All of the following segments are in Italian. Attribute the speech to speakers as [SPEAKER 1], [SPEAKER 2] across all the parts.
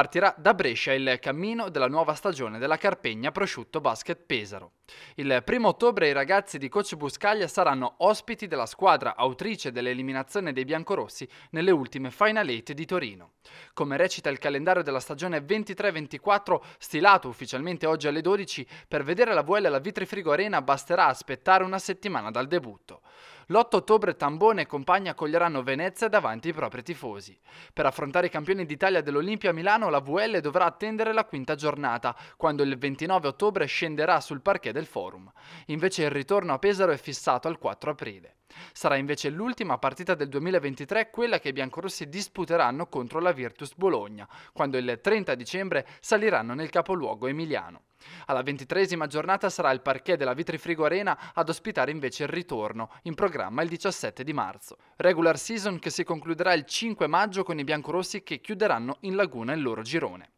[SPEAKER 1] Partirà da Brescia il cammino della nuova stagione della Carpegna Prosciutto Basket Pesaro. Il primo ottobre i ragazzi di Coach Buscaglia saranno ospiti della squadra autrice dell'eliminazione dei biancorossi nelle ultime Final 8 di Torino. Come recita il calendario della stagione 23-24, stilato ufficialmente oggi alle 12, per vedere la VL alla Vitrifrigo Arena basterà aspettare una settimana dal debutto. L'8 ottobre Tambone e compagna accoglieranno Venezia davanti ai propri tifosi. Per affrontare i campioni d'Italia dell'Olimpia Milano la VL dovrà attendere la quinta giornata, quando il 29 ottobre scenderà sul parquet del Forum. Invece il ritorno a Pesaro è fissato al 4 aprile. Sarà invece l'ultima partita del 2023 quella che i biancorossi disputeranno contro la Virtus Bologna, quando il 30 dicembre saliranno nel capoluogo emiliano. Alla ventitresima giornata sarà il parquet della Vitrifrigo Arena ad ospitare invece il ritorno, in programma il 17 di marzo. Regular season che si concluderà il 5 maggio con i biancorossi che chiuderanno in laguna il loro girone.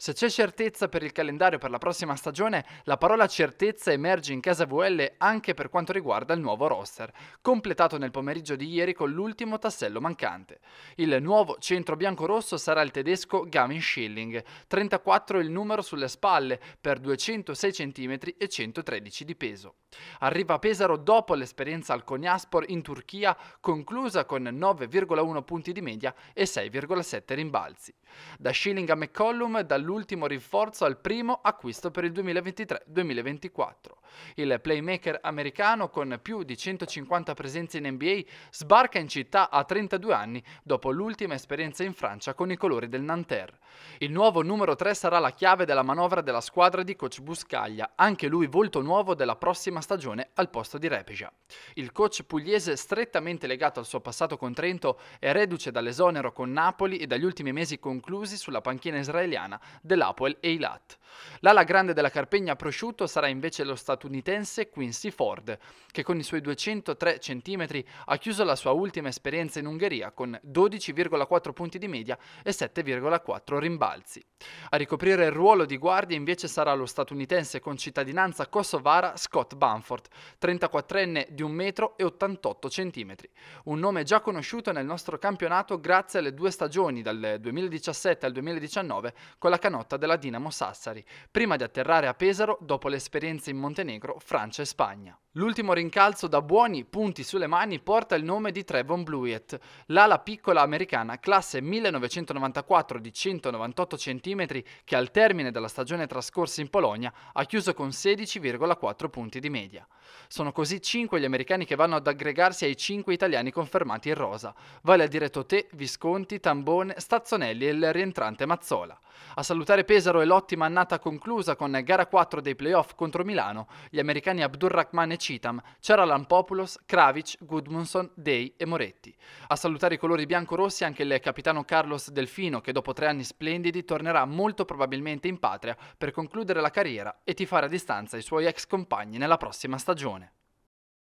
[SPEAKER 1] Se c'è certezza per il calendario per la prossima stagione, la parola certezza emerge in casa VL anche per quanto riguarda il nuovo roster, completato nel pomeriggio di ieri con l'ultimo tassello mancante. Il nuovo centro biancorosso sarà il tedesco Gamin Schilling, 34 il numero sulle spalle per 206 cm e 113 di peso. Arriva a Pesaro dopo l'esperienza al Coniaspor in Turchia, conclusa con 9,1 punti di media e 6,7 rimbalzi. Da Schilling a McCollum, dal l'ultimo rinforzo al primo acquisto per il 2023-2024. Il playmaker americano con più di 150 presenze in NBA sbarca in città a 32 anni dopo l'ultima esperienza in Francia con i colori del Nanterre. Il nuovo numero 3 sarà la chiave della manovra della squadra di coach Buscaglia, anche lui volto nuovo della prossima stagione al posto di Repeja. Il coach pugliese strettamente legato al suo passato con Trento è reduce dall'esonero con Napoli e dagli ultimi mesi conclusi sulla panchina israeliana dell'Apoel Eilat. L'ala grande della Carpegna prosciutto sarà invece lo statunitense Quincy Ford, che con i suoi 203 cm ha chiuso la sua ultima esperienza in Ungheria con 12,4 punti di media e 7,4 rimbalzi. A ricoprire il ruolo di guardia invece sarà lo statunitense con cittadinanza kosovara Scott Bamford, 34enne di 1,88 m, un nome già conosciuto nel nostro campionato grazie alle due stagioni dal 2017 al 2019 con la Carpegna canotta della Dinamo Sassari, prima di atterrare a Pesaro dopo le esperienze in Montenegro, Francia e Spagna. L'ultimo rincalzo da buoni punti sulle mani porta il nome di Trevon Blewett, l'ala piccola americana classe 1994 di 198 cm che al termine della stagione trascorsa in Polonia ha chiuso con 16,4 punti di media. Sono così 5 gli americani che vanno ad aggregarsi ai 5 italiani confermati in rosa, vale a dire Totè, Visconti, Tambone, Stazzonelli e il rientrante Mazzola. A salutare Pesaro e l'ottima annata conclusa con gara 4 dei playoff contro Milano, gli americani Abdurrahman e Citam, c'era Populos, Kravic, Gudmundsson, Day e Moretti. A salutare i colori biancorossi anche il capitano Carlos Delfino che dopo tre anni splendidi tornerà molto probabilmente in patria per concludere la carriera e tifare a distanza i suoi ex compagni nella prossima stagione.